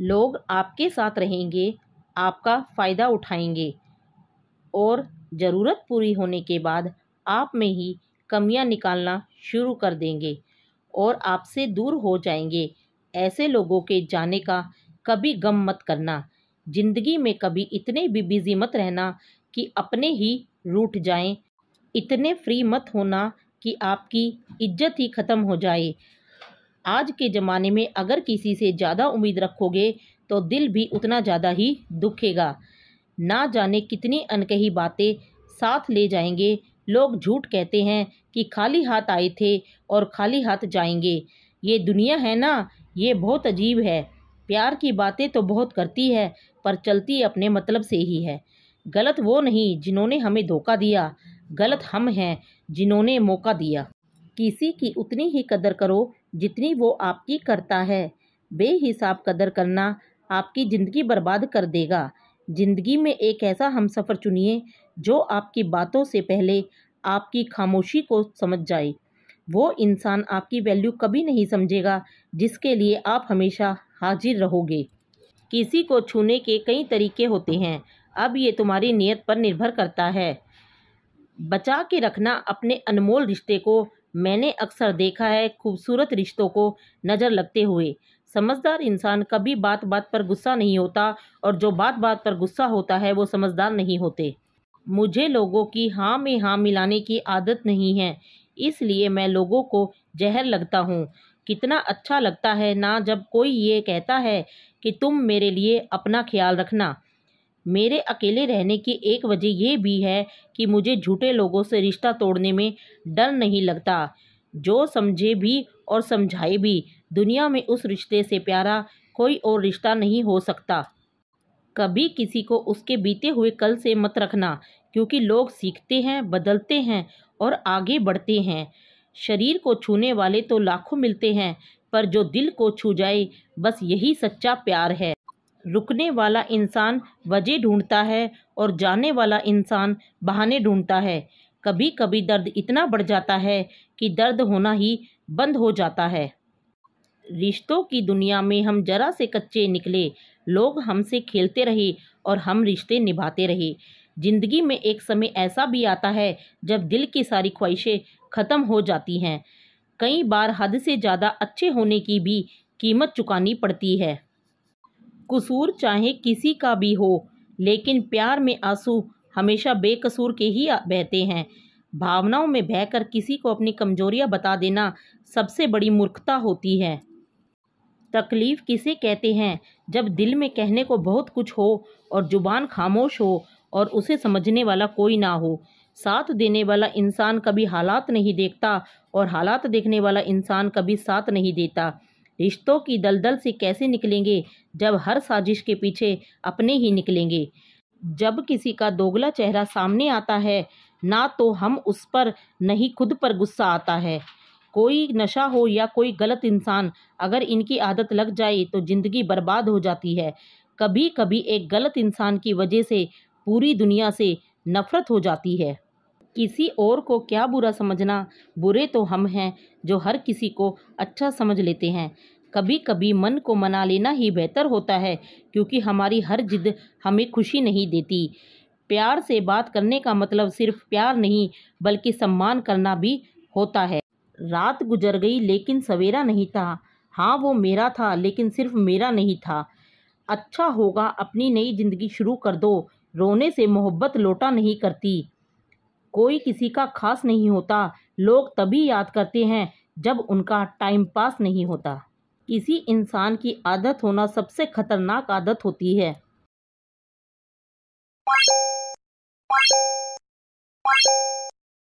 लोग आपके साथ रहेंगे आपका फ़ायदा उठाएंगे और ज़रूरत पूरी होने के बाद आप में ही कमियां निकालना शुरू कर देंगे और आपसे दूर हो जाएंगे ऐसे लोगों के जाने का कभी गम मत करना ज़िंदगी में कभी इतने भी बिज़ी मत रहना कि अपने ही रूठ जाएं इतने फ्री मत होना कि आपकी इज्जत ही ख़त्म हो जाए आज के ज़माने में अगर किसी से ज़्यादा उम्मीद रखोगे तो दिल भी उतना ज़्यादा ही दुखेगा ना जाने कितनी अनकही बातें साथ ले जाएंगे लोग झूठ कहते हैं कि खाली हाथ आए थे और खाली हाथ जाएंगे ये दुनिया है ना ये बहुत अजीब है प्यार की बातें तो बहुत करती है पर चलती अपने मतलब से ही है गलत वो नहीं जिन्होंने हमें धोखा दिया गलत हम हैं जिन्होंने मौका दिया किसी की उतनी ही कदर करो जितनी वो आपकी करता है बेहिसाब कदर करना आपकी ज़िंदगी बर्बाद कर देगा ज़िंदगी में एक ऐसा हम सफ़र चुनिए जो आपकी बातों से पहले आपकी खामोशी को समझ जाए वो इंसान आपकी वैल्यू कभी नहीं समझेगा जिसके लिए आप हमेशा हाजिर रहोगे किसी को छूने के कई तरीके होते हैं अब ये तुम्हारी नीयत पर निर्भर करता है बचा के रखना अपने अनमोल रिश्ते को मैंने अक्सर देखा है खूबसूरत रिश्तों को नज़र लगते हुए समझदार इंसान कभी बात बात पर गुस्सा नहीं होता और जो बात बात पर गुस्सा होता है वो समझदार नहीं होते मुझे लोगों की हाँ में हाँ मिलाने की आदत नहीं है इसलिए मैं लोगों को जहर लगता हूँ कितना अच्छा लगता है ना जब कोई ये कहता है कि तुम मेरे लिए अपना ख्याल रखना मेरे अकेले रहने की एक वजह यह भी है कि मुझे झूठे लोगों से रिश्ता तोड़ने में डर नहीं लगता जो समझे भी और समझाए भी दुनिया में उस रिश्ते से प्यारा कोई और रिश्ता नहीं हो सकता कभी किसी को उसके बीते हुए कल से मत रखना क्योंकि लोग सीखते हैं बदलते हैं और आगे बढ़ते हैं शरीर को छूने वाले तो लाखों मिलते हैं पर जो दिल को छू जाए बस यही सच्चा प्यार है रुकने वाला इंसान वजह ढूंढता है और जाने वाला इंसान बहाने ढूंढता है कभी कभी दर्द इतना बढ़ जाता है कि दर्द होना ही बंद हो जाता है रिश्तों की दुनिया में हम जरा से कच्चे निकले लोग हमसे खेलते रहे और हम रिश्ते निभाते रहे ज़िंदगी में एक समय ऐसा भी आता है जब दिल की सारी ख्वाहिशें ख़त्म हो जाती हैं कई बार हद से ज़्यादा अच्छे होने की भी कीमत चुकानी पड़ती है कसूर चाहे किसी का भी हो लेकिन प्यार में आंसू हमेशा बेकसूर के ही बहते हैं भावनाओं में बहकर किसी को अपनी कमजोरियां बता देना सबसे बड़ी मूर्खता होती है तकलीफ़ किसे कहते हैं जब दिल में कहने को बहुत कुछ हो और ज़ुबान खामोश हो और उसे समझने वाला कोई ना हो साथ देने वाला इंसान कभी हालात नहीं देखता और हालात देखने वाला इंसान कभी साथ नहीं देता रिश्तों की दलदल से कैसे निकलेंगे जब हर साजिश के पीछे अपने ही निकलेंगे जब किसी का दोगला चेहरा सामने आता है ना तो हम उस पर नहीं खुद पर गुस्सा आता है कोई नशा हो या कोई गलत इंसान अगर इनकी आदत लग जाए तो ज़िंदगी बर्बाद हो जाती है कभी कभी एक गलत इंसान की वजह से पूरी दुनिया से नफ़रत हो जाती है किसी और को क्या बुरा समझना बुरे तो हम हैं जो हर किसी को अच्छा समझ लेते हैं कभी कभी मन को मना लेना ही बेहतर होता है क्योंकि हमारी हर जिद हमें खुशी नहीं देती प्यार से बात करने का मतलब सिर्फ प्यार नहीं बल्कि सम्मान करना भी होता है रात गुजर गई लेकिन सवेरा नहीं था हाँ वो मेरा था लेकिन सिर्फ मेरा नहीं था अच्छा होगा अपनी नई ज़िंदगी शुरू कर दो रोने से मोहब्बत लौटा नहीं करती कोई किसी का खास नहीं होता लोग तभी याद करते हैं जब उनका टाइम पास नहीं होता किसी इंसान की आदत होना सबसे खतरनाक आदत होती है